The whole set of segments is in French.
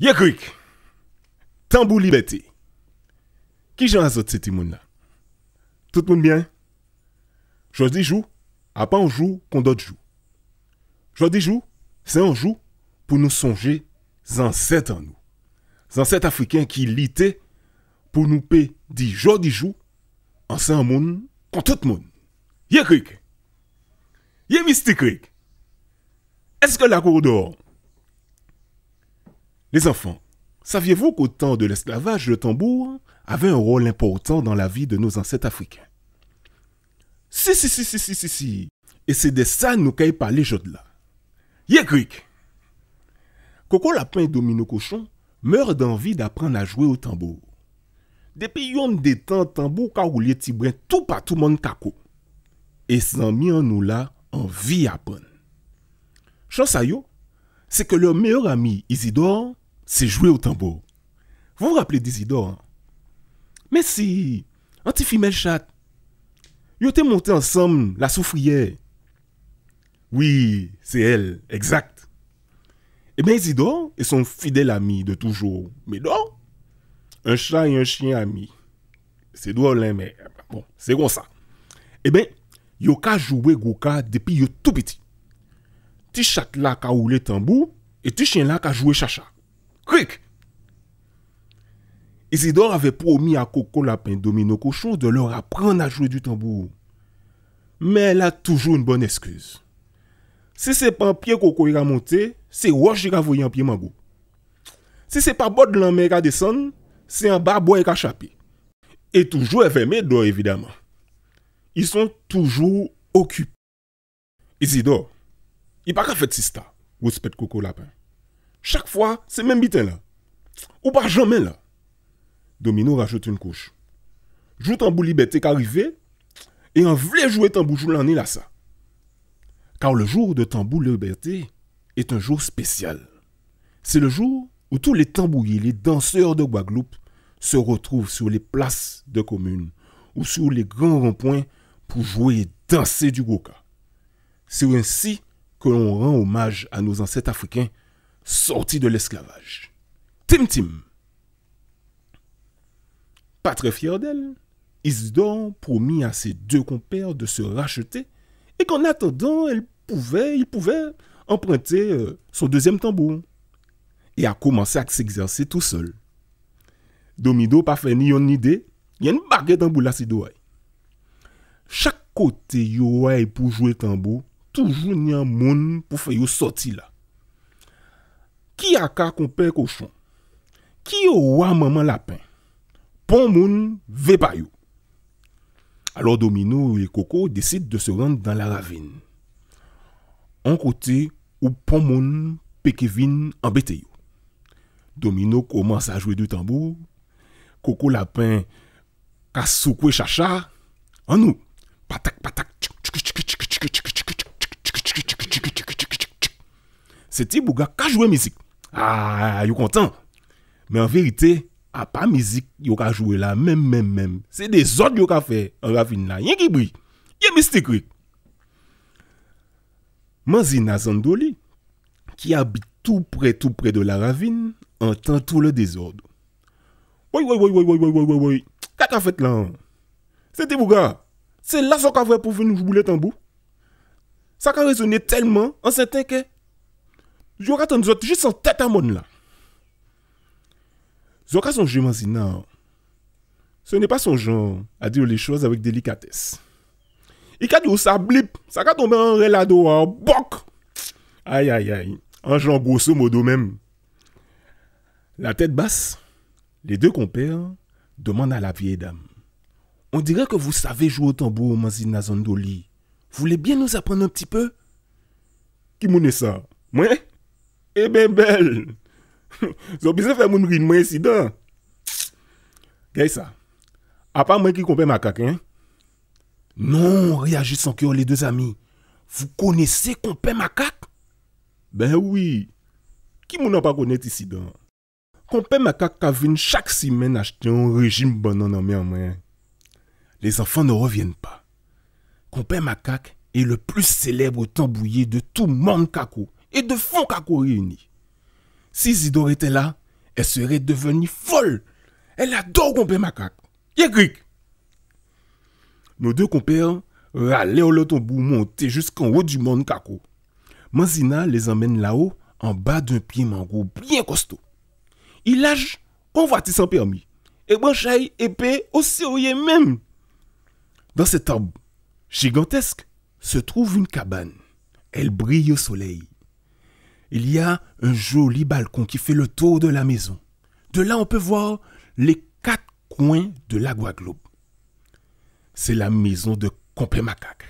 Yekrik, tambou liberté. Qui j'en a sorti monde là Tout le monde bien Jodi joue, à pas un jour qu'on d'autres jour. Jodi joue, c'est un jour pour nous songer ancêtres en nous. Ancêtres africains qui l'ité pour nous payer dit jodi en ensemble monde qu'on tout le monde. Yekrik. Yé mystique. Est-ce que la cour dehors les enfants, saviez-vous qu'au temps de l'esclavage, le tambour avait un rôle important dans la vie de nos ancêtres africains Si, si, si, si, si, si, si. Et c'est de ça nous qu'aille parler aujourd'hui. Yé Coco Lapin et Domino Cochon meurent d'envie d'apprendre à jouer au tambour. Depuis yon temps, tambour ka roulé tibrin tout partout mon kako. Et sans mis en nous là, vie à apprendre. Chance à c'est que leur meilleur ami Isidore c'est jouer au tambour. Vous vous rappelez d'Isidore hein? Mais si, anti-femelle chat, ils étaient montés ensemble la soufrière. Oui, c'est elle, exact. Eh bien, Isidore et son fidèle ami de toujours, Mais non, un chat et un chien ami. C'est drôle, hein, mais bon, c'est comme ça. Eh bien, Yoka ont joué goka depuis tout petit. Tu chat là a roulé tambour et tu chien là a joué chacha. Isidore avait promis à Coco Lapin Domino Cochon de leur apprendre à jouer du tambour. Mais elle a toujours une bonne excuse. Si c'est pas un pied Coco ira monter, c'est Roche ira voyé en pied Mango. Si c'est pas de qui a descendre, c'est un bas qui a chapé. Et toujours fermé d'or évidemment. Ils sont toujours occupés. Isidore, il n'y a pas qu'à faire sista, respect Coco Lapin. Chaque fois, c'est même bitin là. Ou pas jamais là. Domino rajoute une couche. Joue tambour liberté qu'arrivé et en voulait jouer tambour l'année là ça. Car le jour de tambour liberté est un jour spécial. C'est le jour où tous les Tambouillis, les danseurs de Guadeloupe se retrouvent sur les places de communes ou sur les grands ronds-points pour jouer et danser du goka. C'est ainsi que l'on rend hommage à nos ancêtres africains sortis de l'esclavage. Tim Tim pas très fier d'elle, Isidore promit à ses deux compères de se racheter et qu'en attendant, elle pouvait, il pouvait emprunter euh, son deuxième tambour et a commencé à s'exercer tout seul. Domido pas fait ni une idée, il y a une baguette tambour là Chaque côté a pour jouer tambour, toujours ni un monde pour faire sortir là. Qui a qu'à compère cochon? Qui a maman lapin? pon moun ve Alors Domino et Coco décident de se rendre dans la ravine. un côté où pon moun pekevin embêté Domino commence à jouer du tambour. Coco Lapin kasoukwe chacha. En nous, patak patak. C'est Bouga qui a musique. Ah, est content. Mais en vérité, a ah, pas musique yo ka jouer là même même même c'est des ordres yo ka fait en ravine là rien qui brille y a mystique Manzina Zandoli qui habite tout près tout près de la ravine entend tout le désordre oui oui oui oui oui oui oui oui qu'a fait là c'était vous gars c'est là ça qu'a fait pour venir jouer le tambour ça a résonné tellement en certain que je attends juste en tête à mon là Zoka son Ce n'est pas son genre à dire les choses avec délicatesse. Il a dit oh, ça blip, ça a tombé en relado, en boc. Aïe, aïe, aïe. En genre grosso modo même. La tête basse, les deux compères demandent à la vieille dame. On dirait que vous savez jouer au tambour, Manzina Zandoli. Vous voulez bien nous apprendre un petit peu? Qui ça? Moi? Eh ben belle! Zo besoin de faire faire une si dan. Gaye, ça. A part moi qui compère macaque, hein? Non, réagissent sans les deux amis. Vous connaissez compè macaque Ben oui. Qui m'a pas pas ici? non? Compère macaque macaque chaque semaine semaine un un régime rejim Les enfants ne reviennent pas. Compè macaque est le plus célèbre tambouillé de tout monde kako et de fond kako réunis. Si Zidore était là, elle serait devenue folle. Elle adore compter macaque. Yegrik. Nos deux compères râlaient au bout, monter jusqu'en haut du monde Kako. Manzina les emmène là-haut en bas d'un pied mango bien costaud. Il lâche voiture sans permis. Et épais aussi au même. Dans cet arbre gigantesque se trouve une cabane. Elle brille au soleil il y a un joli balcon qui fait le tour de la maison. De là, on peut voir les quatre coins de l'Agua Globe. C'est la maison de Compé Macaque.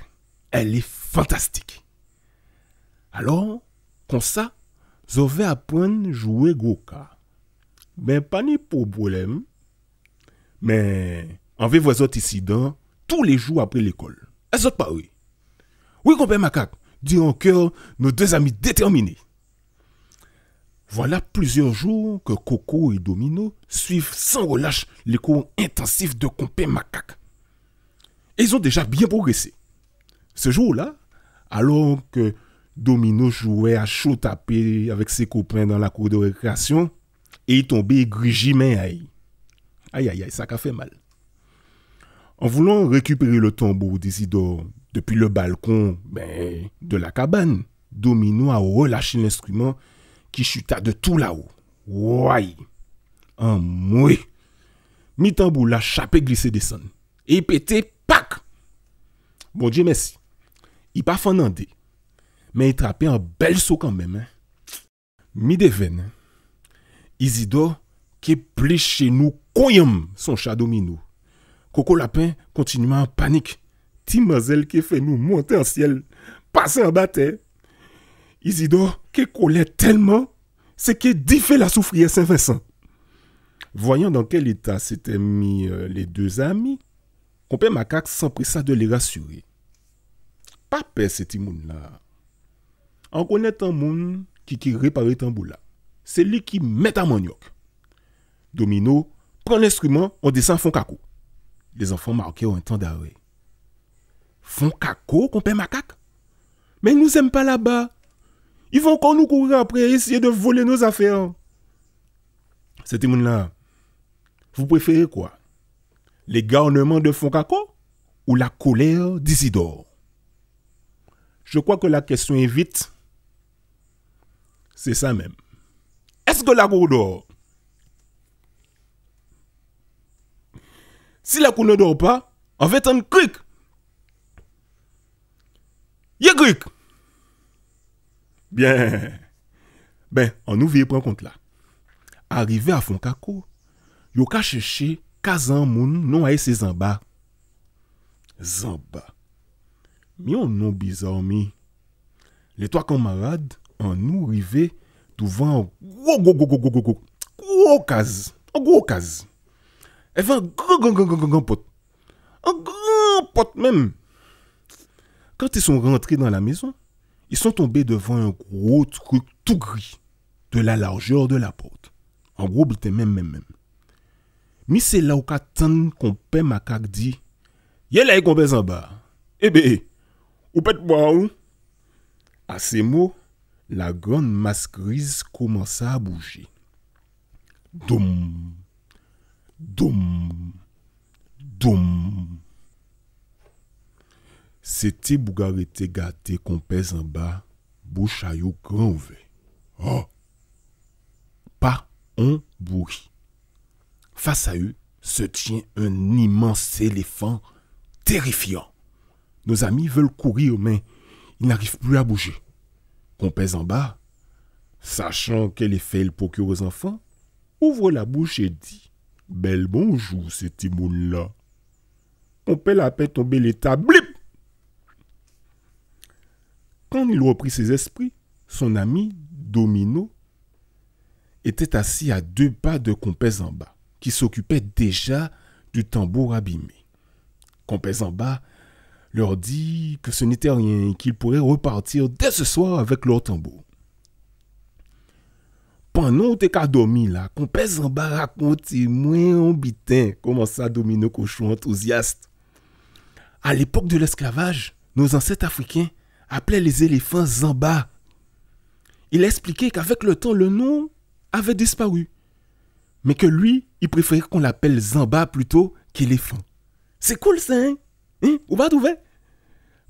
Elle est fantastique. Alors, comme ça, je vais apprendre à jouer Goka. Mais pas pour problème. Mais, en vous voir autres ici tous les jours après l'école. Est-ce pas oui? Oui, Compé Macaque, dit en cœur nos deux amis déterminés. Voilà plusieurs jours que Coco et Domino suivent sans relâche les cours intensifs de compé macaque. Ils ont déjà bien progressé. Ce jour-là, alors que Domino jouait à chaud taper avec ses copains dans la cour de récréation, et il tombait grigi main aïe. Aïe aïe ça a fait mal. En voulant récupérer le tombeau d'Isidore depuis le balcon ben, de la cabane, Domino a relâché l'instrument qui chuta de tout là-haut. Ouaille! En moué! Mitambou la chapé glissé descend. Et il pétait, Bon Dieu merci. Il pas Mais il trappé un bel saut quand même. Hein. Mi deven, hein. Isidore qui est chez nous, coïm son chat domino. Coco Lapin continua en panique. Timazelle qui fait nous monter en ciel, passer en bataille, Isidore, qui collait tellement, c'est que dit fait la souffrir Saint-Vincent. Voyant dans quel état s'étaient mis euh, les deux amis, compère Macaque s'empressa de les rassurer. Pas peur, ces là On connaît un monde qui, qui répare Tamboula, C'est lui qui met à manioc. Domino prend l'instrument, on descend fond caco. Les enfants marqués ont un temps d'arrêt. Fond caco, compère Macaque Mais ils nous aiment pas là-bas. Ils vont encore nous courir après, essayer de voler nos affaires. Cette mon là. Vous préférez quoi Les garnements de Foncaco ou la colère d'Isidore Je crois que la question est vite. C'est ça même. Est-ce que la dort Si la cour ne dort pas, on va être un cric. Il y a Bien. Ben, on nou veye compte là. Arrivé à a fon yo ka cheche kazan moun nou aye se Zamba. zamba. Mi an nou Les mi. Le toa kamarad, an nou go go go go go go. Go gwo gwo okaz. An gwo okaz. E fan gwo gwo pot. An gwo pot même. Quand ils sont rentrés dans la maison, ils sont tombés devant un gros truc tout gris de la largeur de la porte. En gros, ils même, même, même. Mais c'est là où qu'on qu'on ma dit, a là qu'on en bas. Eh bien, ou peut moi? ou? À ces mots, la grande masse grise commença à bouger. Dum. Dum. doum. C'était gâté, qu'on qu'on pèse en bouche à yo grand Oh! Pas un bruit. Face à eux se tient un immense éléphant terrifiant. Nos amis veulent courir, mais ils n'arrivent plus à bouger. Qu'on pèse en bas, sachant quel effet il procure aux enfants, ouvre la bouche et dit Bel bonjour, cet timoun-là. On peut la peine tomber l'état, blip il reprit ses esprits, son ami Domino était assis à deux pas de Compès en bas, qui s'occupait déjà du tambour abîmé. Compès en bas leur dit que ce n'était rien et qu'ils pourraient repartir dès ce soir avec leur tambour. Pendant que tu dormi là, Compès en bas raconte moins en bitin, commença Domino Cochon enthousiaste. À l'époque de l'esclavage, nos ancêtres africains appelait les éléphants Zamba. Il expliquait qu'avec le temps, le nom avait disparu, mais que lui, il préférait qu'on l'appelle Zamba plutôt qu'éléphant. C'est cool ça, hein? hein? Où va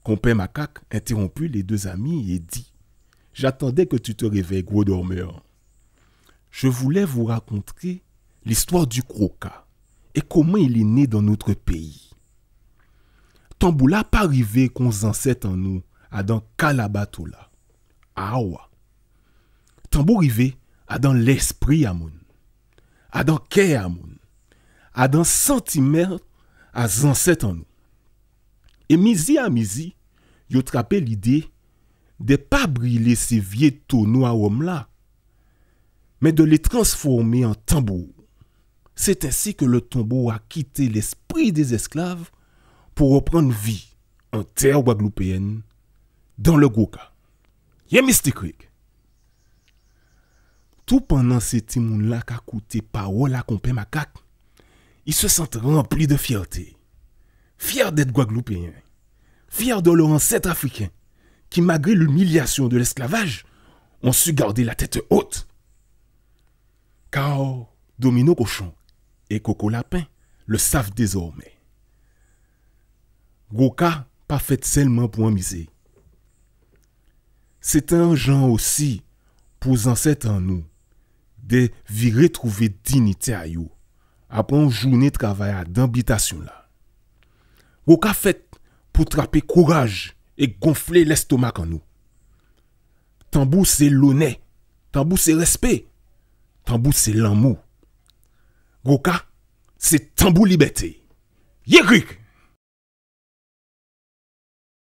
Compère Macaque interrompit les deux amis et dit J'attendais que tu te réveilles, gros dormeur. Je voulais vous raconter l'histoire du croca et comment il est né dans notre pays. Tamboula pas arrivé qu'on en nous dans Kalabatoula. Awa. Tambou à dans l'esprit amoun. adam ké amoun. Adan sentiment a zanset an Et E mizi a mizi, yo trape l'idée de pas briller ces vie tonou a Mais là, mais de les transformer en tambour. C'est ainsi que le tombeau a quitté l'esprit des esclaves pour reprendre vie en terre guadeloupéenne dans le Gouka. Yé Mystic Tout pendant ces timoun là qu'a coûté parole à compé macaque, ils se sentent remplis de fierté. Fiers d'être Guadeloupéen, fiers de leur ancêtre africain, qui malgré l'humiliation de l'esclavage, ont su garder la tête haute. Car Domino Cochon et Coco Lapin le savent désormais. Goka pas fait seulement pour amuser, c'est un genre aussi pour ancêtres en nous de virer trouver dignité à eux après une journée de travail d'ambitation là. fait pour trapper courage et gonfler l'estomac en nous. Tambou c'est l'honneur. tambou c'est respect, tambou c'est l'amour. Goka, c'est tambou liberté. Yéric